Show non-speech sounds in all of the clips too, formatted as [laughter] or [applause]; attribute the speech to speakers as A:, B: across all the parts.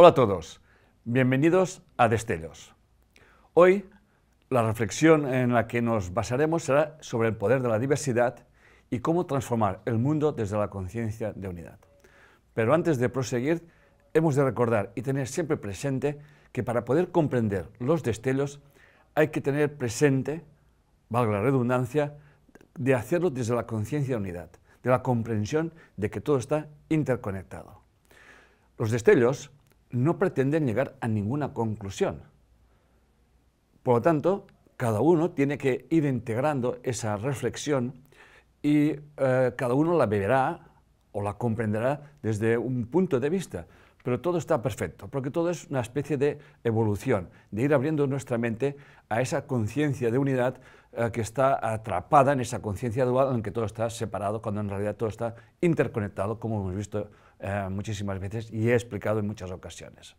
A: Hola a todos, bienvenidos a Destellos. Hoy la reflexión en la que nos basaremos será sobre el poder de la diversidad y cómo transformar el mundo desde la conciencia de unidad. Pero antes de proseguir, hemos de recordar y tener siempre presente que para poder comprender los destellos hay que tener presente, valga la redundancia, de hacerlo desde la conciencia de unidad, de la comprensión de que todo está interconectado. Los destellos no pretenden llegar a ninguna conclusión. Por lo tanto, cada uno tiene que ir integrando esa reflexión y eh, cada uno la beberá o la comprenderá desde un punto de vista. Pero todo está perfecto, porque todo es una especie de evolución, de ir abriendo nuestra mente a esa conciencia de unidad eh, que está atrapada en esa conciencia dual en que todo está separado, cuando en realidad todo está interconectado, como hemos visto eh, muchísimas veces y he explicado en muchas ocasiones.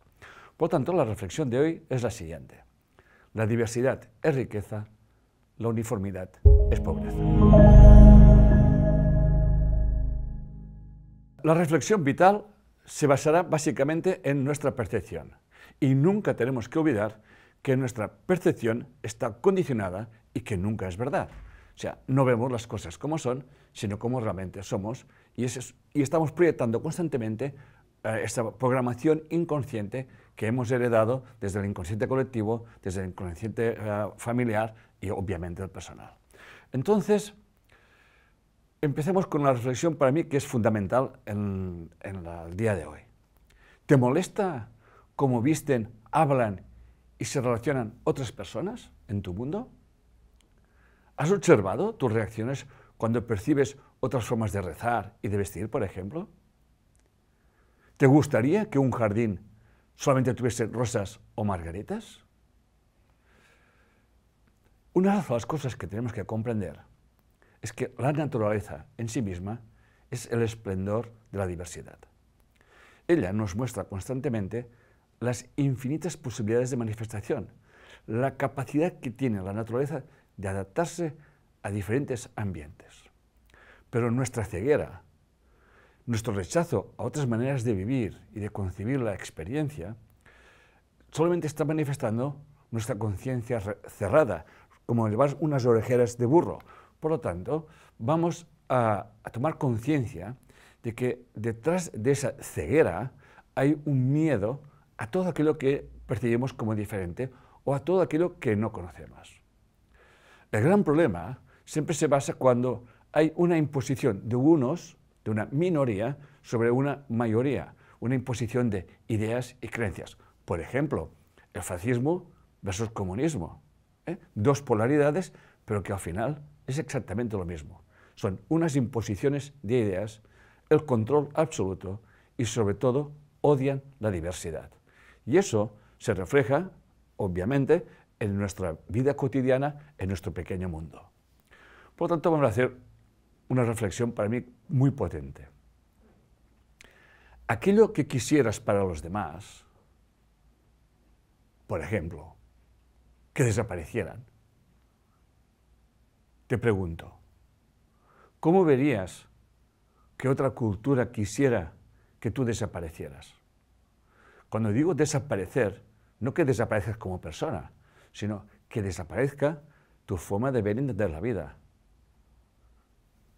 A: Por tanto, la reflexión de hoy es la siguiente. La diversidad es riqueza, la uniformidad es pobreza. La reflexión vital se basará básicamente en nuestra percepción y nunca tenemos que olvidar que nuestra percepción está condicionada y que nunca es verdad. O sea, no vemos las cosas como son, sino como realmente somos, y, estamos proyectando constantemente eh, esta programación inconsciente que hemos heredado desde el inconsciente colectivo, desde el inconsciente eh, familiar y obviamente el personal. Entonces, empecemos con una reflexión para mí que es fundamental en, el día de hoy. ¿Te molesta cómo visten, hablan y se relacionan otras personas en tu mundo? ¿Has observado tus reacciones cuando percibes otras formas de rezar y de vestir, por ejemplo? ¿Te gustaría que un jardín solamente tuviese rosas o margaritas? Una de las cosas que tenemos que comprender es que la naturaleza en sí misma es el esplendor de la diversidad. Ella nos muestra constantemente las infinitas posibilidades de manifestación, la capacidad que tiene la naturaleza de adaptarse a diferentes ambientes. Pero nuestra ceguera, nuestro rechazo a otras maneras de vivir y de concebir la experiencia, solamente está manifestando nuestra conciencia cerrada, como llevar unas orejeras de burro. Por lo tanto, vamos a, a tomar conciencia de que detrás de esa ceguera hay un miedo a todo aquello que percibimos como diferente o a todo aquello que no conocemos. El gran problema siempre se basa cuando hay una imposición de unos, de una minoría, sobre una mayoría, una imposición de ideas y creencias. Por ejemplo, el fascismo versus comunismo. ¿eh? Dos polaridades, pero que al final es exactamente lo mismo. Son unas imposiciones de ideas, el control absoluto y sobre todo odian la diversidad. Y eso se refleja, obviamente, en nuestra vida cotidiana, en nuestro pequeño mundo. Por lo tanto, vamos a hacer una reflexión para mí muy potente. Aquello que quisieras para los demás, por ejemplo, que desaparecieran, te pregunto, ¿cómo verías que otra cultura quisiera que tú desaparecieras? Cuando digo desaparecer, no que desaparezcas como persona, sino que desaparezca tu forma de ver y entender la vida,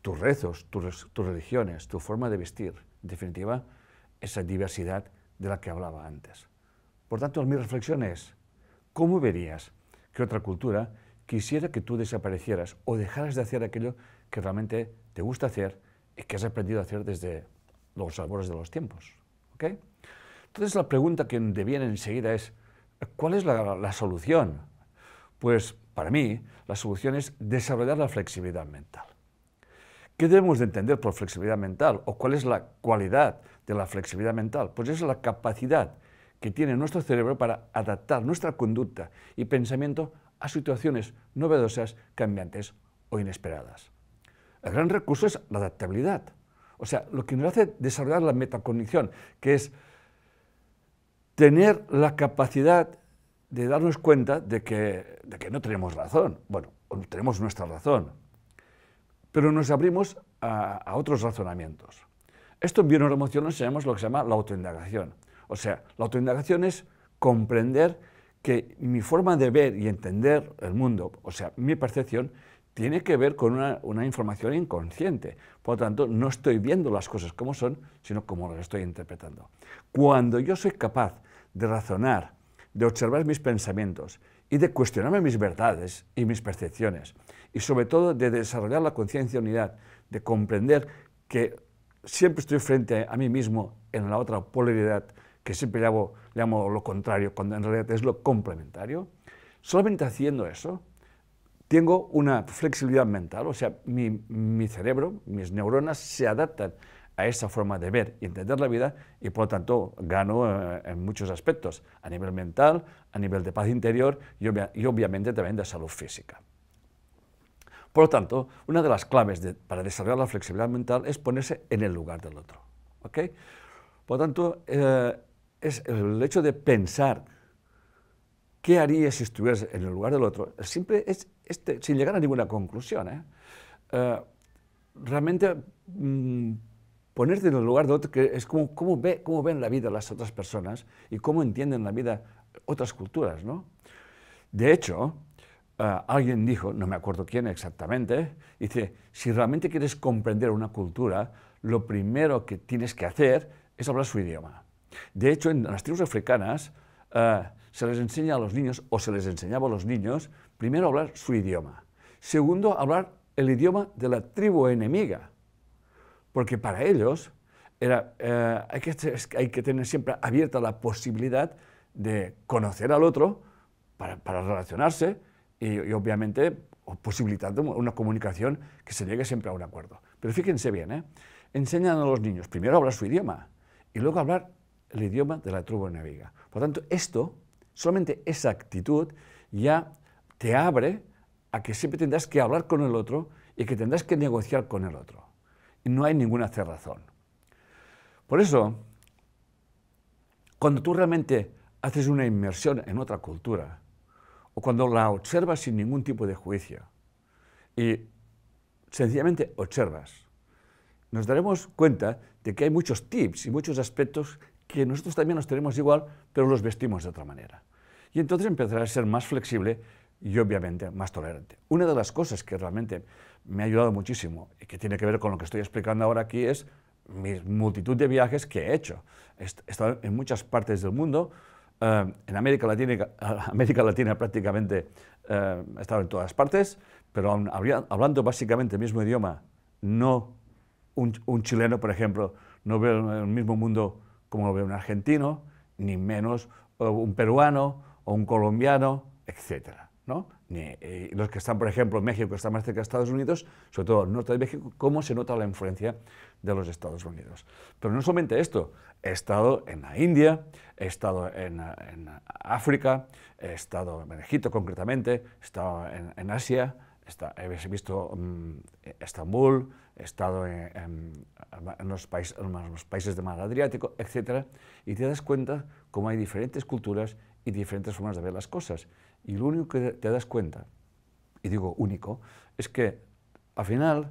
A: tus rezos, tus, religiones, tu forma de vestir, en definitiva, esa diversidad de la que hablaba antes. Por tanto, mi reflexión es, ¿cómo verías que otra cultura quisiera que tú desaparecieras o dejaras de hacer aquello que realmente te gusta hacer y que has aprendido a hacer desde los albores de los tiempos? ¿okay? Entonces la pregunta que viene enseguida es, ¿cuál es la solución? Pues para mí la solución es desarrollar la flexibilidad mental. ¿Qué debemos de entender por flexibilidad mental o cuál es la cualidad de la flexibilidad mental? Pues es la capacidad que tiene nuestro cerebro para adaptar nuestra conducta y pensamiento a situaciones novedosas, cambiantes o inesperadas. El gran recurso es la adaptabilidad, o sea, lo que nos hace desarrollar la metacognición, que es tener la capacidad de darnos cuenta de que, no tenemos razón. Bueno, tenemos nuestra razón, pero nos abrimos a, otros razonamientos. Esto en se llama lo que se llama la autoindagación. O sea, la autoindagación es comprender que mi forma de ver y entender el mundo, o sea, mi percepción, tiene que ver con una, una, información inconsciente. Por lo tanto, no estoy viendo las cosas como son, sino como las estoy interpretando. Cuando yo soy capaz de razonar de observar mis pensamientos y de cuestionarme mis verdades y mis percepciones, y sobre todo de desarrollar la conciencia de unidad, de comprender que siempre estoy frente a mí mismo en la otra polaridad, que siempre llamo, lo contrario, cuando en realidad es lo complementario, solamente haciendo eso, tengo una flexibilidad mental, o sea, mi, mi cerebro, mis neuronas se adaptan a esa forma de ver y entender la vida y por lo tanto gano eh, en muchos aspectos, a nivel mental, a nivel de paz interior y, obviamente también de salud física. Por lo tanto, una de las claves para desarrollar la flexibilidad mental es ponerse en el lugar del otro. Por lo tanto, eh, es el hecho de pensar qué haría si estuvieras en el lugar del otro, siempre es este, sin llegar a ninguna conclusión. ¿eh? realmente mm, ponerte en el lugar de otro, que es como cómo, cómo ven la vida las otras personas y cómo entienden la vida otras culturas, ¿no? De hecho, eh, alguien dijo, no me acuerdo quién exactamente, dice, si realmente quieres comprender una cultura, lo primero que tienes que hacer es hablar su idioma. De hecho, en las tribus africanas eh, se les enseña a los niños, o se les enseñaba a los niños, primero hablar su idioma. Segundo, hablar el idioma de la tribu enemiga porque para ellos era, eh, hay, que, tener siempre abierta la posibilidad de conocer al otro para, relacionarse y, obviamente posibilitando una comunicación que se llegue siempre a un acuerdo. Pero fíjense bien, ¿eh? enseñan a los niños primero hablar su idioma y luego hablar el idioma de la de naviga. Por tanto, esto, solamente esa actitud ya te abre a que siempre tendrás que hablar con el otro y que tendrás que negociar con el otro no hay ninguna cerrazón. Por eso, cuando tú realmente haces una inmersión en otra cultura, o cuando la observas sin ningún tipo de juicio, y sencillamente observas, nos daremos cuenta de que hay muchos tips y muchos aspectos que nosotros también nos tenemos igual, pero los vestimos de otra manera. Y entonces empezarás a ser más flexible y obviamente más tolerante. Una de las cosas que realmente me ha ayudado muchísimo y que tiene que ver con lo que estoy explicando ahora aquí es mi multitud de viajes que he hecho. He estado en muchas partes del mundo, eh, en América Latina, [laughs] América Latina prácticamente eh, he estado en todas partes, pero hablando básicamente el mismo idioma, no un, chileno, por ejemplo, no ve el mismo mundo como lo ve un argentino, ni menos un peruano o un colombiano, etc. ¿no? Eh, los que están, por ejemplo, en México, que están más cerca de Estados Unidos, sobre todo el norte de México, cómo se nota la influencia de los Estados Unidos. Pero no solamente esto, he estado en la India, he estado en, África, he estado en Egipto concretamente, he estado en, Asia, he visto mm, Estambul, he estado en, los los países de mar Adriático, etcétera, Y te das cuenta cómo hay diferentes culturas y diferentes formas de ver las cosas. Y lo único que te das cuenta, y digo único, es que al final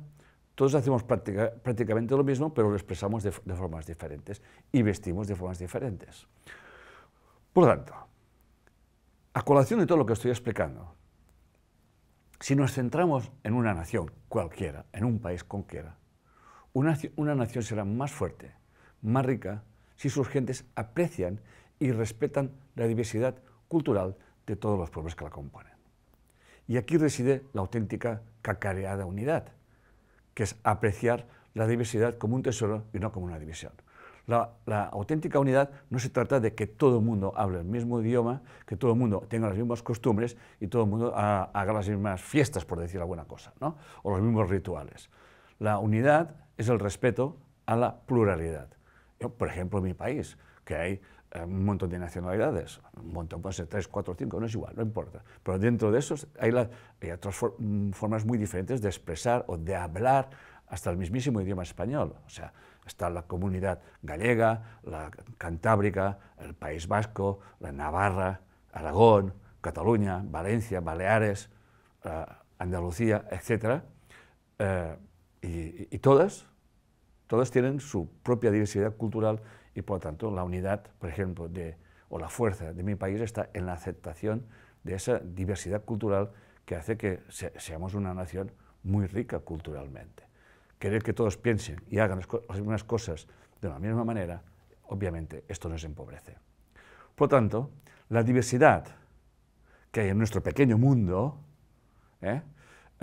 A: todos hacemos prácticamente lo mismo, pero lo expresamos de, formas diferentes y vestimos de formas diferentes. Por lo tanto, a colación de todo lo que estoy explicando, si nos centramos en una nación cualquiera, en un país cualquiera, una, una nación será más fuerte, más rica, si sus gentes aprecian y respetan la diversidad cultural de todos los pueblos que la componen. Y aquí reside la auténtica cacareada unidad, que es apreciar la diversidad como un tesoro y no como una división. La, auténtica unidad no se trata de que todo el mundo hable el mismo idioma, que todo el mundo tenga las mismas costumbres y todo el mundo haga las mismas fiestas, por decir la buena cosa, o los mismos rituales. La unidad es el respeto a la pluralidad. por ejemplo, en mi país, que hay eh, un montón de nacionalidades, un montón, puede ser tres, cuatro, cinco, no es igual, no importa. Pero dentro de esos hay, otras mm, formas muy diferentes de expresar o de hablar hasta el mismísimo idioma español. O sea, está la comunidad gallega, la cantábrica, el País Vasco, la Navarra, Aragón, Cataluña, Valencia, Baleares, eh, Andalucía, etc. Eh, y, y, todas, todas tienen su propia diversidad cultural y por tanto la unidad, por ejemplo, de, o la fuerza de mi país está en la aceptación de esa diversidad cultural que hace que seamos una nación muy rica culturalmente. Querer que todos piensen y hagan las mismas cosas de la misma manera, obviamente esto nos empobrece. Por lo tanto, la diversidad que hay en nuestro pequeño mundo, ¿eh?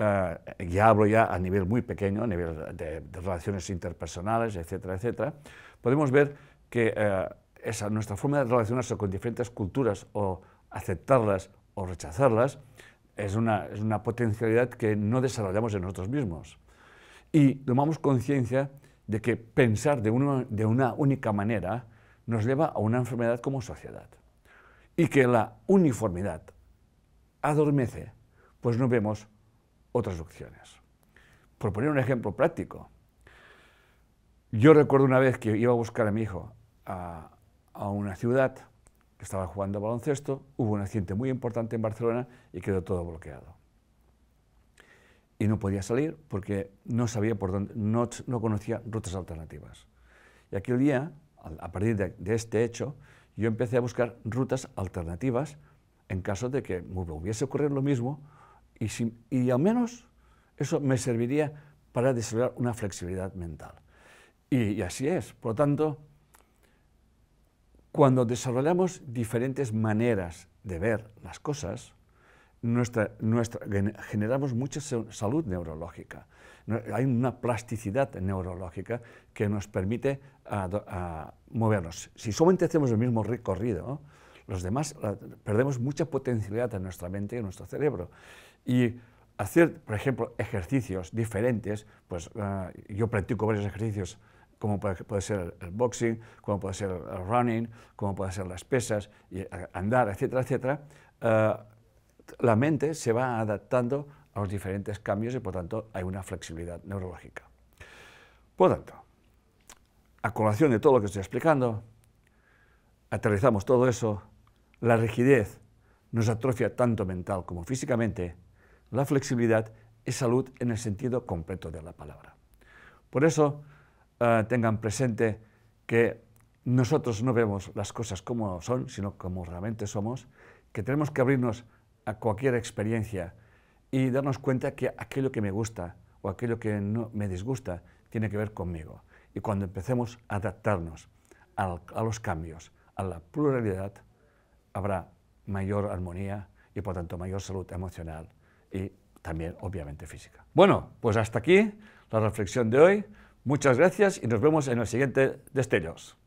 A: Eh, ya hablo ya a nivel muy pequeño, a nivel de, de, relaciones interpersonales, etcétera, etcétera, podemos ver que eh, esa, nuestra forma de relacionarse con diferentes culturas o aceptarlas o rechazarlas es una, potencialidad que no desarrollamos en nosotros mismos. Y tomamos conciencia de que pensar de, uno, de una única manera nos lleva a una enfermedad como sociedad. Y que la uniformidad adormece, pues no vemos otras opciones. Por poner un ejemplo práctico, yo recuerdo una vez que iba a buscar a mi hijo a, una ciudad que estaba jugando baloncesto, hubo un accidente muy importante en Barcelona y quedó todo bloqueado. Y no podía salir porque no sabía por dónde, no, conocía rutas alternativas. Y aquel día, a partir de, este hecho, yo empecé a buscar rutas alternativas en caso de que me hubiese ocurrido lo mismo y, y al menos eso me serviría para desarrollar una flexibilidad mental. Y, y así es. Por lo tanto, cuando desarrollamos diferentes maneras de ver las cosas, nuestra, generamos mucha salud neurológica. Hay una plasticidad neurológica que nos permite a, movernos. Si solamente hacemos el mismo recorrido, los demás perdemos mucha potencialidad en nuestra mente y en nuestro cerebro. Y hacer, por ejemplo, ejercicios diferentes, pues ah, yo practico varios ejercicios como puede ser el boxing, como puede ser el running, como puede ser las pesas, andar, etcétera, etcétera, eh, la mente se va adaptando a los diferentes cambios y por tanto hay una flexibilidad neurológica. Por tanto, a colación de todo lo que estoy explicando, aterrizamos todo eso, la rigidez nos atrofia tanto mental como físicamente, la flexibilidad es salud en el sentido completo de la palabra. Por eso, Ah, tengan presente que nosotros no vemos las cosas como son, sino como realmente somos, que tenemos que abrirnos a cualquier experiencia y darnos cuenta que aquello que me gusta o aquello que no me disgusta tiene que ver conmigo. Y cuando empecemos a adaptarnos a los cambios, a la pluralidad, habrá mayor armonía y por tanto mayor salud emocional y también obviamente física. Bueno, pues hasta aquí la reflexión de hoy. Muchas gracias y nos vemos en el siguiente Destellos.